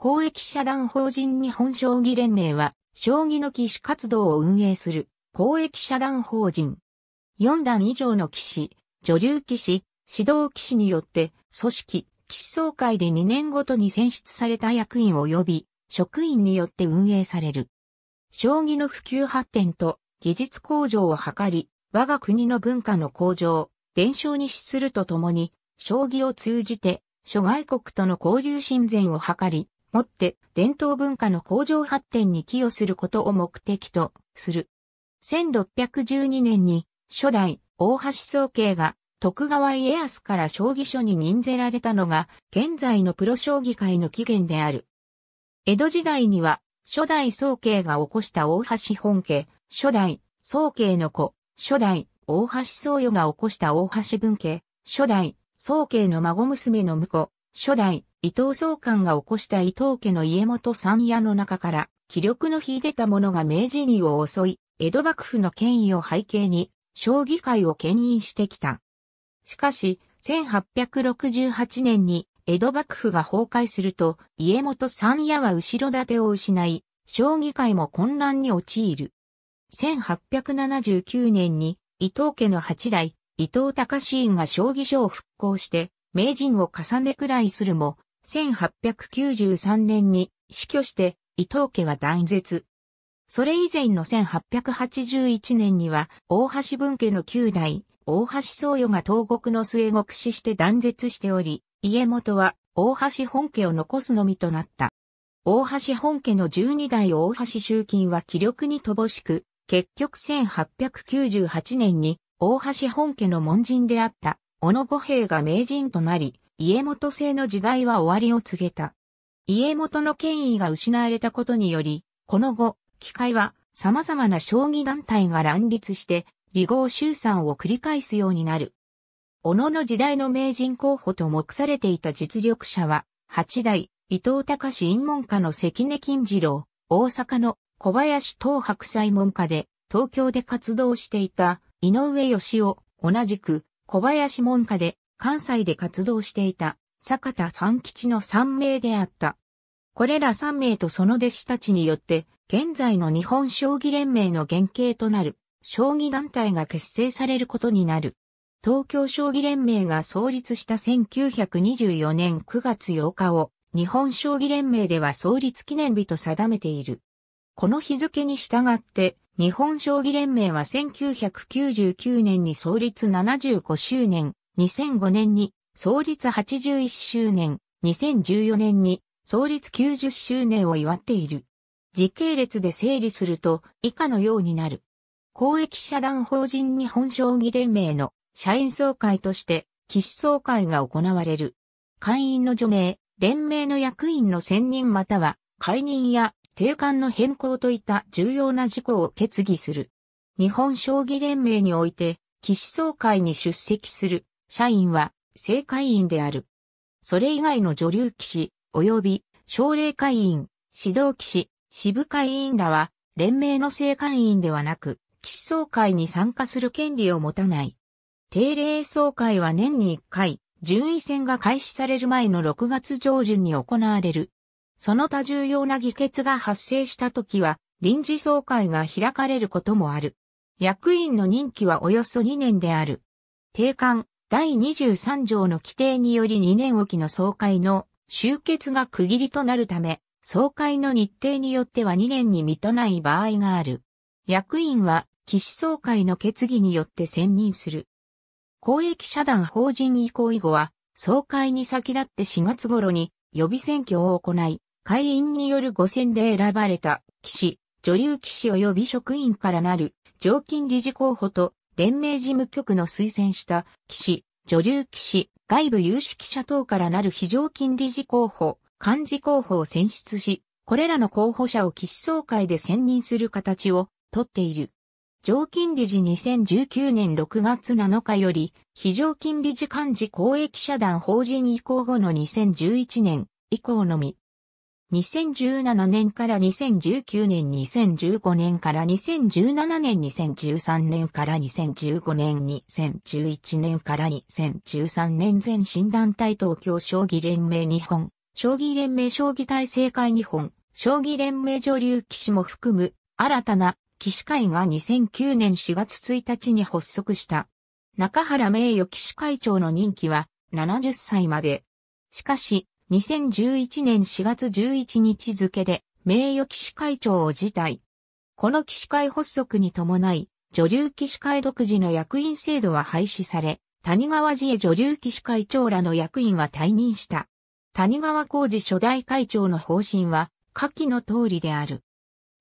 公益社団法人日本将棋連盟は、将棋の騎士活動を運営する公益社団法人。4段以上の騎士、女流騎士、指導騎士によって、組織、騎士総会で2年ごとに選出された役員及び、職員によって運営される。将棋の普及発展と技術向上を図り、我が国の文化の向上、伝承に資するとともに、将棋を通じて諸外国との交流親善を図り、もって伝統文化の向上発展に寄与することを目的とする。1612年に初代大橋宗慶が徳川家康から将棋書に任ぜられたのが現在のプロ将棋界の起源である。江戸時代には初代宗慶が起こした大橋本家、初代宗慶の子、初代大橋宗与が起こした大橋文家、初代宗慶の孫娘の婿、初代伊藤総監が起こした伊藤家の家元三夜の中から、気力の秀でた者が明治にを襲い、江戸幕府の権威を背景に、将棋界を牽引してきた。しかし、1868年に江戸幕府が崩壊すると、家元三夜は後ろ盾を失い、将棋界も混乱に陥る。1879年に伊藤家の八代、伊藤隆院が将棋所を復興して、名人を重ねくらいするも、1893年に死去して伊藤家は断絶。それ以前の1881年には大橋文家の9代、大橋宗与が東国の末国死して断絶しており、家元は大橋本家を残すのみとなった。大橋本家の12代大橋集金は気力に乏しく、結局1898年に大橋本家の門人であった小野五兵が名人となり、家元制の時代は終わりを告げた。家元の権威が失われたことにより、この後、機械は様々な将棋団体が乱立して、離合集散を繰り返すようになる。小野の時代の名人候補と目されていた実力者は、八代、伊藤隆史院門下の関根金次郎、大阪の小林東白斎門下で、東京で活動していた井上義雄、同じく小林門下で関西で活動していた坂田三吉の3名であった。これら3名とその弟子たちによって、現在の日本将棋連盟の原型となる、将棋団体が結成されることになる。東京将棋連盟が創立した1924年9月8日を、日本将棋連盟では創立記念日と定めている。この日付に従って、日本将棋連盟は1999年に創立75周年2005年に創立81周年、2014年に創立90周年を祝っている。時系列で整理すると以下のようになる。公益社団法人日本将棋連盟の社員総会として騎士総会が行われる。会員の除名、連盟の役員の選任または解任や定款の変更といった重要な事項を決議する。日本将棋連盟において、騎士総会に出席する社員は正会員である。それ以外の女流騎士、及び奨励会員、指導騎士、支部会員らは、連盟の正会員ではなく、騎士総会に参加する権利を持たない。定例総会は年に1回、順位戦が開始される前の6月上旬に行われる。その他重要な議決が発生した時は、臨時総会が開かれることもある。役員の任期はおよそ2年である。定款、第23条の規定により2年おきの総会の終結が区切りとなるため、総会の日程によっては2年に満たない場合がある。役員は、騎士総会の決議によって選任する。公益社団法人移行以後は、総会に先立って4月頃に予備選挙を行い、会員による5選で選ばれた騎士、女流騎士及び職員からなる常勤理事候補と連盟事務局の推薦した、騎士、女流騎士、外部有識者等からなる非常勤理事候補、幹事候補を選出し、これらの候補者を騎士総会で選任する形をとっている。常勤理事2019年6月7日より、非常勤理事幹事公益社団法人移行後の2011年以降のみ、2017年から2019年、2015年から2017年、2013年から2015年、2011年から2013年全新団体東京将棋連盟日本、将棋連盟将棋体制会日本、将棋連盟女流騎士も含む新たな騎士会が2009年4月1日に発足した。中原名誉騎士会長の任期は70歳まで。しかし、2011年4月11日付で名誉騎士会長を辞退。この騎士会発足に伴い、女流騎士会独自の役員制度は廃止され、谷川寺へ女流騎士会長らの役員は退任した。谷川浩二初代会長の方針は、下記の通りである。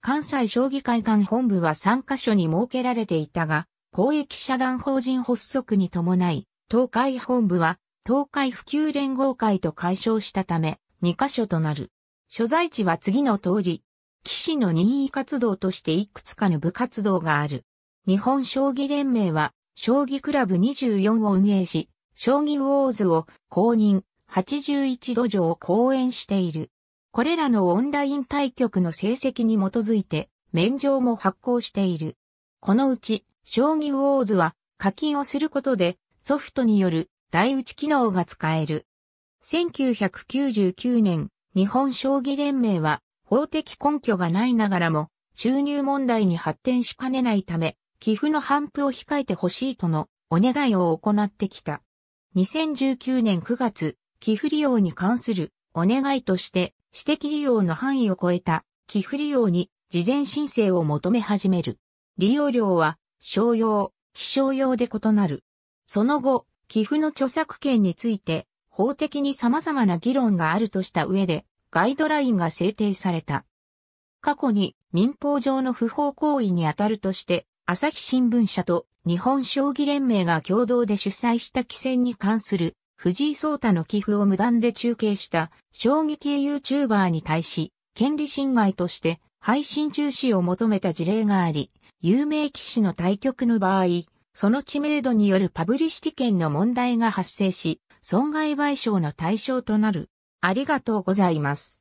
関西将棋会館本部は3カ所に設けられていたが、公益社団法人発足に伴い、東海本部は東海普及連合会と解消したため、2カ所となる。所在地は次の通り。騎士の任意活動としていくつかの部活動がある。日本将棋連盟は、将棋クラブ24を運営し、将棋ウォーズを公認81土壌を講演している。これらのオンライン対局の成績に基づいて、免状も発行している。このうち、将棋ウォーズは課金をすることで、ソフトによる台打ち機能が使える。1999年、日本将棋連盟は法的根拠がないながらも収入問題に発展しかねないため、寄付の反布を控えてほしいとのお願いを行ってきた。2019年9月、寄付利用に関するお願いとして私的利用の範囲を超えた寄付利用に事前申請を求め始める。利用料は商用、非商用で異なる。その後、寄付の著作権について法的に様々な議論があるとした上でガイドラインが制定された。過去に民法上の不法行為にあたるとして朝日新聞社と日本将棋連盟が共同で主催した棋戦に関する藤井聡太の寄付を無断で中継した衝撃 YouTuber に対し、権利侵害として配信中止を求めた事例があり、有名棋士の対局の場合、その知名度によるパブリシティ権の問題が発生し、損害賠償の対象となる。ありがとうございます。